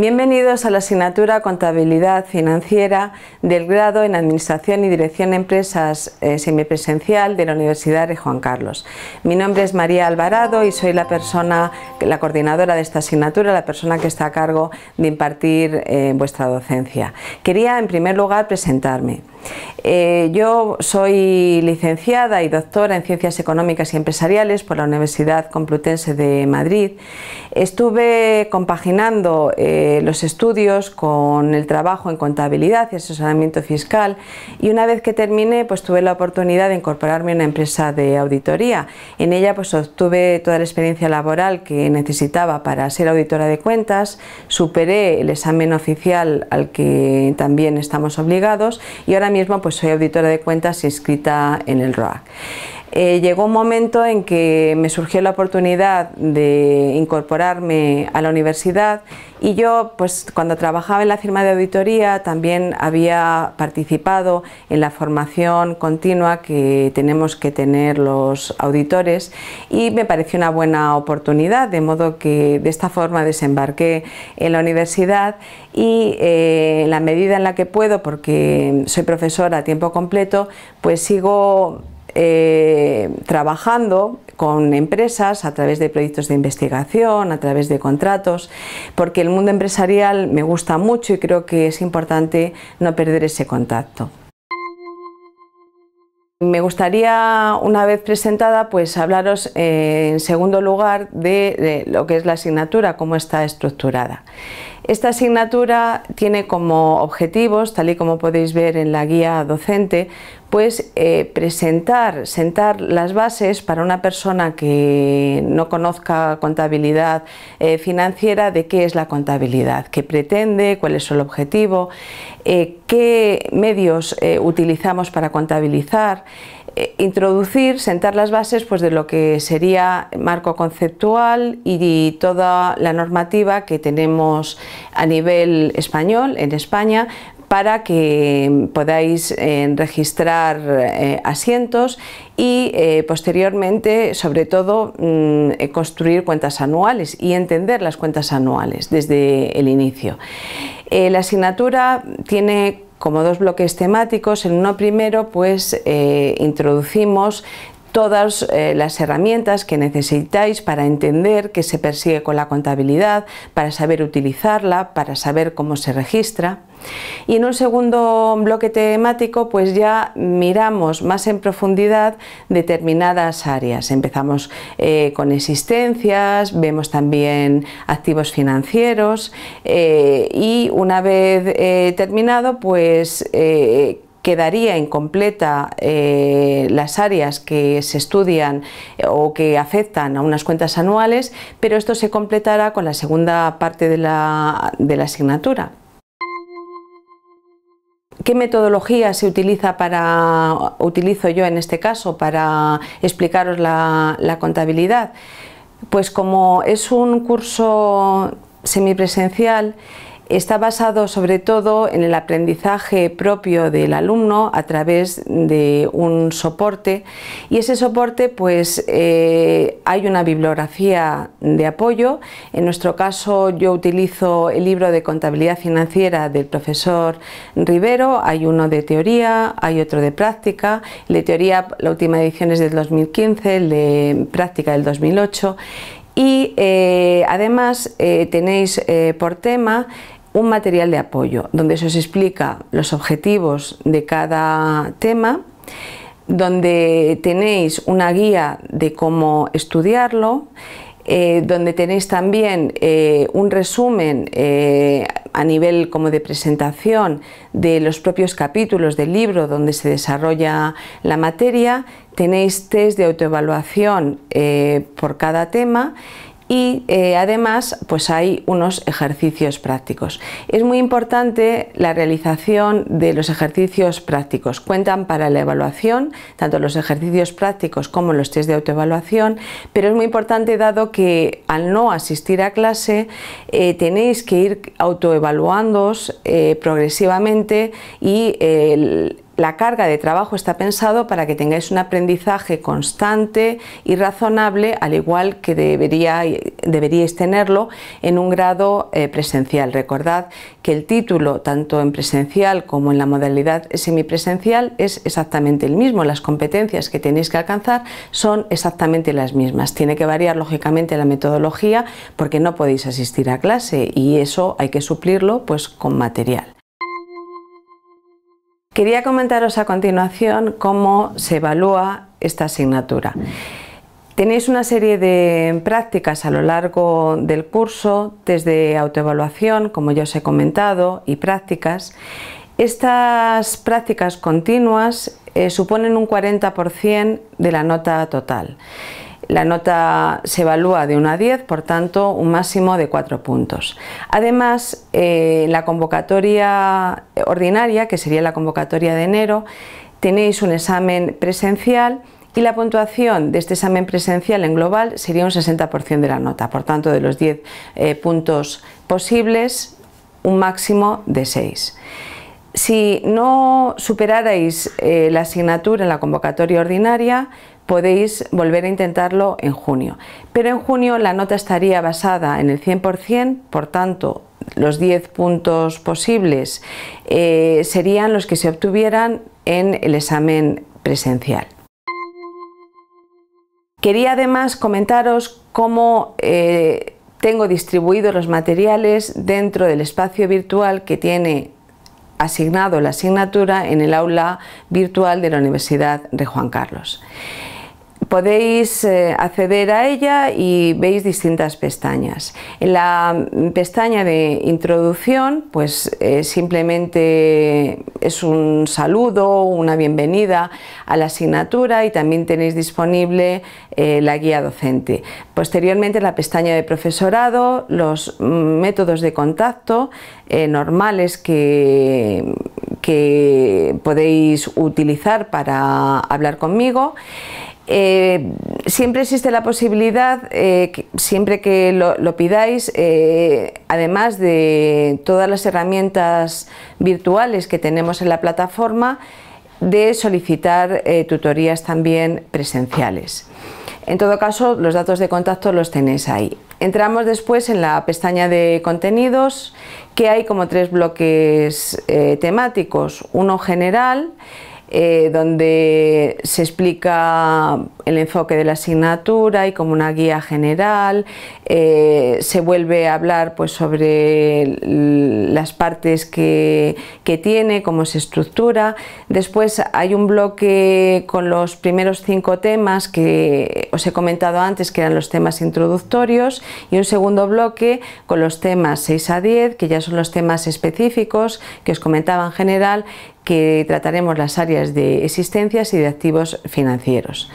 Bienvenidos a la asignatura Contabilidad Financiera del grado en Administración y Dirección de Empresas eh, semipresencial de la Universidad de Juan Carlos. Mi nombre es María Alvarado y soy la persona, la coordinadora de esta asignatura, la persona que está a cargo de impartir eh, vuestra docencia. Quería en primer lugar presentarme. Eh, yo soy licenciada y doctora en Ciencias Económicas y Empresariales por la Universidad Complutense de Madrid. Estuve compaginando eh, los estudios con el trabajo en contabilidad y asesoramiento fiscal y una vez que terminé pues tuve la oportunidad de incorporarme a una empresa de auditoría. En ella pues obtuve toda la experiencia laboral que necesitaba para ser auditora de cuentas, superé el examen oficial al que también estamos obligados y ahora misma pues soy auditora de cuentas inscrita en el ROAC. Eh, llegó un momento en que me surgió la oportunidad de incorporarme a la universidad y yo, pues cuando trabajaba en la firma de auditoría, también había participado en la formación continua que tenemos que tener los auditores y me pareció una buena oportunidad, de modo que de esta forma desembarqué en la universidad y eh, en la medida en la que puedo, porque soy profesora a tiempo completo, pues sigo eh, trabajando con empresas a través de proyectos de investigación, a través de contratos, porque el mundo empresarial me gusta mucho y creo que es importante no perder ese contacto. Me gustaría, una vez presentada, pues hablaros eh, en segundo lugar de lo que es la asignatura, cómo está estructurada. Esta asignatura tiene como objetivos, tal y como podéis ver en la guía docente, pues eh, presentar, sentar las bases para una persona que no conozca contabilidad eh, financiera de qué es la contabilidad, qué pretende, cuál es el objetivo, eh, qué medios utilizamos para contabilizar, eh, introducir, sentar las bases pues, de lo que sería marco conceptual y toda la normativa que tenemos a nivel español, en España, para que podáis eh, registrar eh, asientos y posteriormente, sobre todo, mm, construir cuentas anuales y entender las cuentas anuales desde el inicio. la asignatura tiene como dos bloques temáticos. En uno primero, pues eh, introducimos todas eh, las herramientas que necesitáis para entender qué se persigue con la contabilidad, para saber utilizarla, para saber cómo se registra. Y en un segundo bloque temático, pues ya miramos más en profundidad determinadas áreas. Empezamos eh, con existencias, vemos también activos financieros eh, y una vez eh, terminado, pues quedaría incompleta las áreas que se estudian o que afectan a unas cuentas anuales, pero esto se completará con la segunda parte de la asignatura. ¿Qué metodología se utiliza para, utilizo yo en este caso para explicaros la, la contabilidad? Pues como es un curso semipresencial, está basado sobre todo en el aprendizaje propio del alumno a través de un soporte y ese soporte pues eh, hay una bibliografía de apoyo. En nuestro caso yo utilizo el libro de contabilidad financiera del profesor Rivero, hay uno de teoría, hay otro de práctica, el de teoría la última edición es del 2015, el de práctica del 2008 y eh, además eh, tenéis por tema un material de apoyo donde se os explica los objetivos de cada tema, donde tenéis una guía de cómo estudiarlo, eh, donde tenéis también eh, un resumen eh, a nivel como de presentación de los propios capítulos del libro donde se desarrolla la materia, tenéis test de autoevaluación por cada tema y eh, además pues hay unos ejercicios prácticos. Es muy importante la realización de los ejercicios prácticos. Cuentan para la evaluación, tanto los ejercicios prácticos como los test de autoevaluación, pero es muy importante dado que al no asistir a clase eh, tenéis que ir autoevaluándoos eh, progresivamente y el la carga de trabajo está pensado para que tengáis un aprendizaje constante y razonable, al igual que debería, deberíais tenerlo en un grado eh, presencial. Recordad que el título, tanto en presencial como en la modalidad semipresencial, es exactamente el mismo. Las competencias que tenéis que alcanzar son exactamente las mismas. Tiene que variar, lógicamente, la metodología porque no podéis asistir a clase y eso hay que suplirlo pues, con material. Quería comentaros a continuación cómo se evalúa esta asignatura. Tenéis una serie de prácticas a lo largo del curso, desde autoevaluación, como ya os he comentado, y prácticas. Estas prácticas continuas eh, suponen un 40% de la nota total. La nota se evalúa de 1 a 10, por tanto, un máximo de 4 puntos. Además, en eh, la convocatoria ordinaria, que sería la convocatoria de enero, tenéis un examen presencial y la puntuación de este examen presencial en global sería un 60% de la nota. Por tanto, de los 10 eh, puntos posibles, un máximo de 6. Si no superarais eh, la asignatura en la convocatoria ordinaria, podéis volver a intentarlo en junio. Pero en junio la nota estaría basada en el 100%, por tanto, los 10 puntos posibles eh, serían los que se obtuvieran en el examen presencial. Quería además comentaros cómo eh, tengo distribuidos los materiales dentro del espacio virtual que tiene asignado la asignatura en el aula virtual de la Universidad de Juan Carlos. Podéis eh, acceder a ella y veis distintas pestañas. En la pestaña de introducción, pues eh, simplemente es un saludo, una bienvenida a la asignatura y también tenéis disponible eh, la guía docente. Posteriormente, la pestaña de profesorado, los métodos de contacto normales que podéis utilizar para hablar conmigo. Eh, siempre existe la posibilidad, eh, siempre que lo, pidáis, eh, además de todas las herramientas virtuales que tenemos en la plataforma, de solicitar tutorías también presenciales. En todo caso, los datos de contacto los tenéis ahí. Entramos después en la pestaña de contenidos, que hay como tres bloques temáticos. Uno general, eh, donde se explica el enfoque de la asignatura y como una guía general. Eh, se vuelve a hablar pues, sobre las partes que, que, tiene, cómo se estructura. Después hay un bloque con los primeros cinco temas que os he comentado antes, que eran los temas introductorios, y un segundo bloque con los temas 6 a 10, que ya son los temas específicos que os comentaba en general, que trataremos las áreas de existencias y de activos financieros.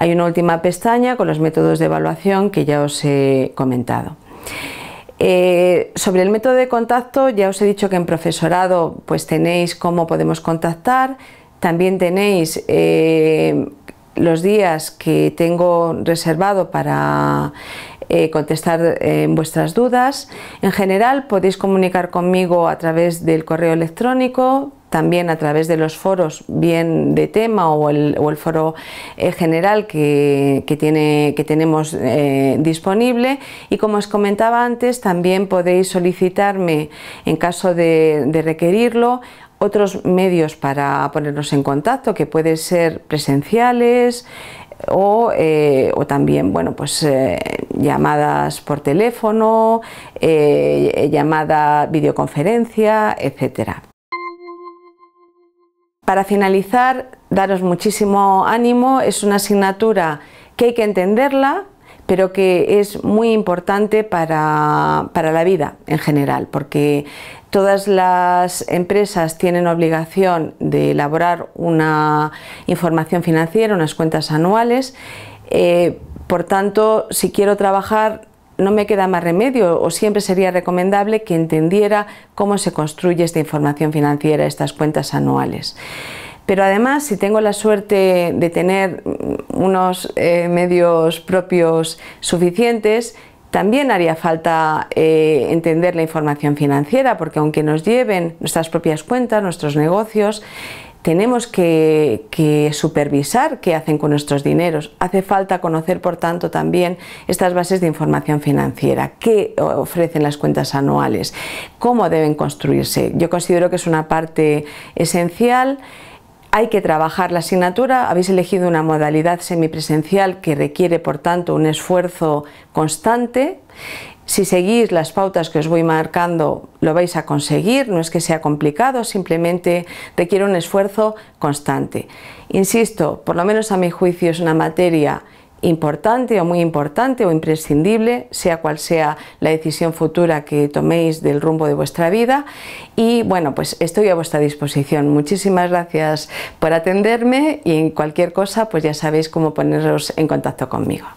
Hay una última pestaña con los métodos de evaluación que ya os he comentado. Eh, sobre el método de contacto, ya os he dicho que en profesorado pues tenéis cómo podemos contactar, también tenéis eh, los días que tengo reservado para eh, contestar vuestras dudas. En general podéis comunicar conmigo a través del correo electrónico también a través de los foros, bien de tema o el, foro eh, general que, que, tenemos eh, disponible. Y como os comentaba antes, también podéis solicitarme, en caso de, requerirlo, otros medios para ponernos en contacto, que pueden ser presenciales, o, eh, también bueno pues llamadas por teléfono, llamada videoconferencia, etc. Para finalizar, daros muchísimo ánimo, es una asignatura que hay que entenderla, pero que es muy importante para, la vida en general, porque todas las empresas tienen obligación de elaborar una información financiera, unas cuentas anuales. Eh, por tanto, si quiero trabajar no me queda más remedio o siempre sería recomendable que entendiera cómo se construye esta información financiera, estas cuentas anuales. Pero además, si tengo la suerte de tener unos eh, medios propios suficientes, también haría falta eh, entender la información financiera, porque aunque nos lleven nuestras propias cuentas, nuestros negocios, tenemos que, supervisar qué hacen con nuestros dineros. Hace falta conocer, por tanto, también estas bases de información financiera, qué ofrecen las cuentas anuales, cómo deben construirse. Yo considero que es una parte esencial. Hay que trabajar la asignatura, habéis elegido una modalidad semipresencial que requiere, por tanto, un esfuerzo constante si seguís las pautas que os voy marcando, lo vais a conseguir, no es que sea complicado, simplemente requiere un esfuerzo constante. Insisto, por lo menos a mi juicio es una materia importante o muy importante o imprescindible, sea cual sea la decisión futura que toméis del rumbo de vuestra vida. Y bueno, pues estoy a vuestra disposición. Muchísimas gracias por atenderme y en cualquier cosa, pues ya sabéis cómo poneros en contacto conmigo.